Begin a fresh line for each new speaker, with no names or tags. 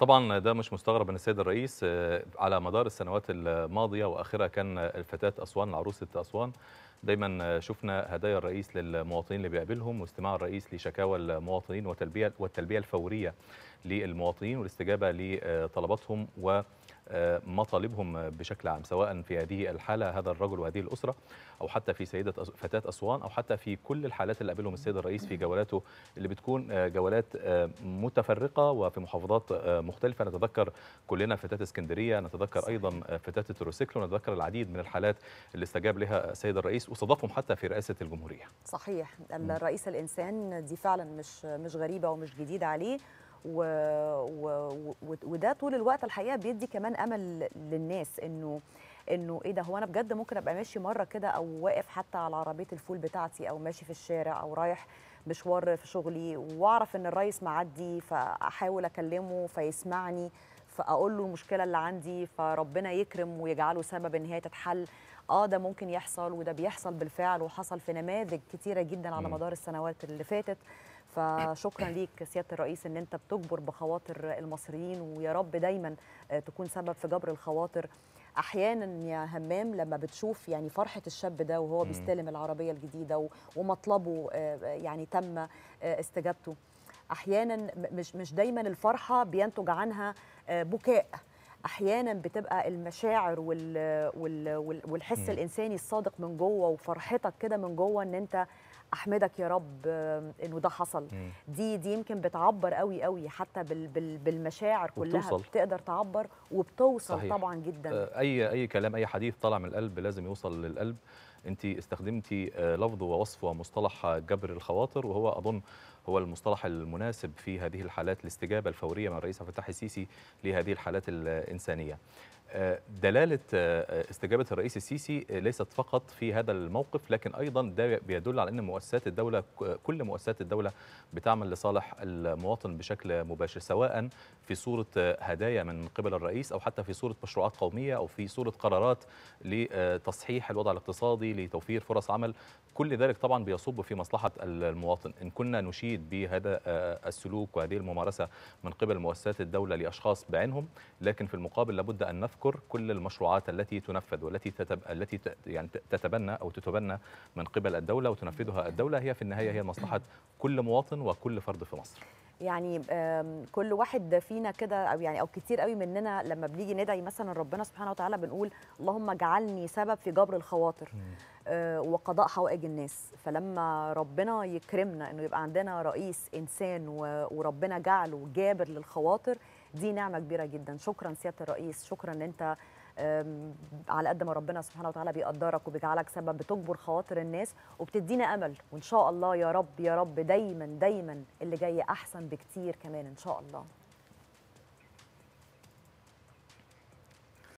طبعا ده مش مستغرب ان السيد الرئيس آه، على مدار السنوات الماضيه واخرها كان الفتاه اسوان عروسه اسوان دايما شفنا هدايا الرئيس للمواطنين اللي بيقابلهم واستماع الرئيس لشكاوى المواطنين والتلبيه والتلبيه الفوريه للمواطنين والاستجابه لطلباتهم و مطالبهم بشكل عام سواء في هذه الحالة هذا الرجل وهذه الأسرة أو حتى في سيدة فتاة أسوان أو حتى في كل الحالات اللي قابلهم السيد الرئيس في جولاته اللي بتكون آه، جولات آه، متفرقة وفي محافظات آه، مختلفة نتذكر كلنا فتاة اسكندرية نتذكر أيضا فتاة التروسيكل ونتذكر العديد من الحالات اللي استجاب لها السيد الرئيس واستضافهم حتى في رئاسة الجمهورية
صحيح الرئيس الإنسان دي فعلا مش مش غريبة ومش جديدة عليه و... و... و... وده طول الوقت الحقيقه بيدي كمان امل للناس انه انه ايه ده هو انا بجد ممكن ابقى ماشي مره كده او واقف حتى على عربيه الفول بتاعتي او ماشي في الشارع او رايح مشوار في شغلي واعرف ان الريس معدي فاحاول اكلمه فيسمعني فاقول له المشكله اللي عندي فربنا يكرم ويجعله سبب ان هي تتحل اه ده ممكن يحصل وده بيحصل بالفعل وحصل في نماذج كتيره جدا على مدار السنوات اللي فاتت فشكرا ليك سياده الرئيس ان انت بتجبر بخواطر المصريين ويا رب دايما آه، تكون سبب في جبر الخواطر احيانا يا همام لما بتشوف يعني فرحه الشاب ده وهو بيستلم العربيه الجديده ومطلبه آه، آه، يعني تم استجابته احيانا مش مش دايما الفرحه بينتج عنها بكاء احيانا بتبقى المشاعر وال والحس الانساني الصادق من جوه وفرحتك كده من جوه ان انت احمدك يا رب انه ده حصل دي دي يمكن بتعبر قوي قوي حتى بال بال بالمشاعر كلها وبتوصل. بتقدر تعبر وبتوصل صحيح. طبعا جدا آه،
اي اي كلام اي حديث طالع من القلب لازم يوصل للقلب انت استخدمتي آه، لفظ ووصف ومصطلح جبر الخواطر وهو اظن هو المصطلح المناسب في هذه الحالات الاستجابه الفوريه من الرئيس عبد الفتاح السيسي لهذه الحالات الانسانيه دلالة آه، استجابة الرئيس السيسي آه، ليست فقط في هذا الموقف لكن أيضا ده بيدل على أن مؤسسات الدولة كل مؤسسات الدولة بتعمل لصالح المواطن بشكل مباشر سواء في صورة آه، هدايا من قبل الرئيس أو حتى في صورة مشروعات قومية أو في صورة قرارات لتصحيح الوضع الاقتصادي لتوفير فرص عمل كل ذلك طبعا بيصب في مصلحة المواطن إن كنا نشيد بهذا السلوك وهذه الممارسة من قبل مؤسسات الدولة لأشخاص بعينهم لكن في المقابل لابد أن نفق نذكر كل المشروعات التي تنفذ والتي تتب... التي يعني تتبنى او تتبنى من قبل الدوله وتنفذها الدوله هي في النهايه هي مصلحه كل مواطن وكل فرد في مصر.
يعني كل واحد فينا كده او يعني او كتير قوي مننا لما بنيجي ندعي مثلا ربنا سبحانه وتعالى بنقول اللهم اجعلني سبب في جبر الخواطر آه، وقضاء حوائج الناس فلما ربنا يكرمنا انه يبقى عندنا رئيس انسان وربنا جعله جابر للخواطر دي نعمه كبيره جدا شكرا سياده الرئيس شكرا ان انت على قد ما ربنا سبحانه وتعالى بيقدرك وبيجعلك سبب بتجبر خواطر الناس وبتدينا امل وان شاء الله يا رب يا رب دايما دايما اللي جاي احسن بكتير كمان ان شاء الله